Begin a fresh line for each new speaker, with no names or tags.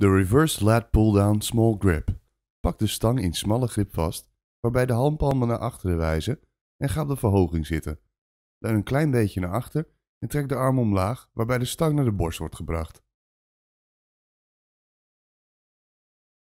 De reverse lat pull-down small grip. Pak de stang in smalle grip vast, waarbij de handpalmen naar achteren wijzen en ga op de verhoging zitten. Leun een klein beetje naar achter en trek de arm omlaag, waarbij de stang naar de borst wordt gebracht.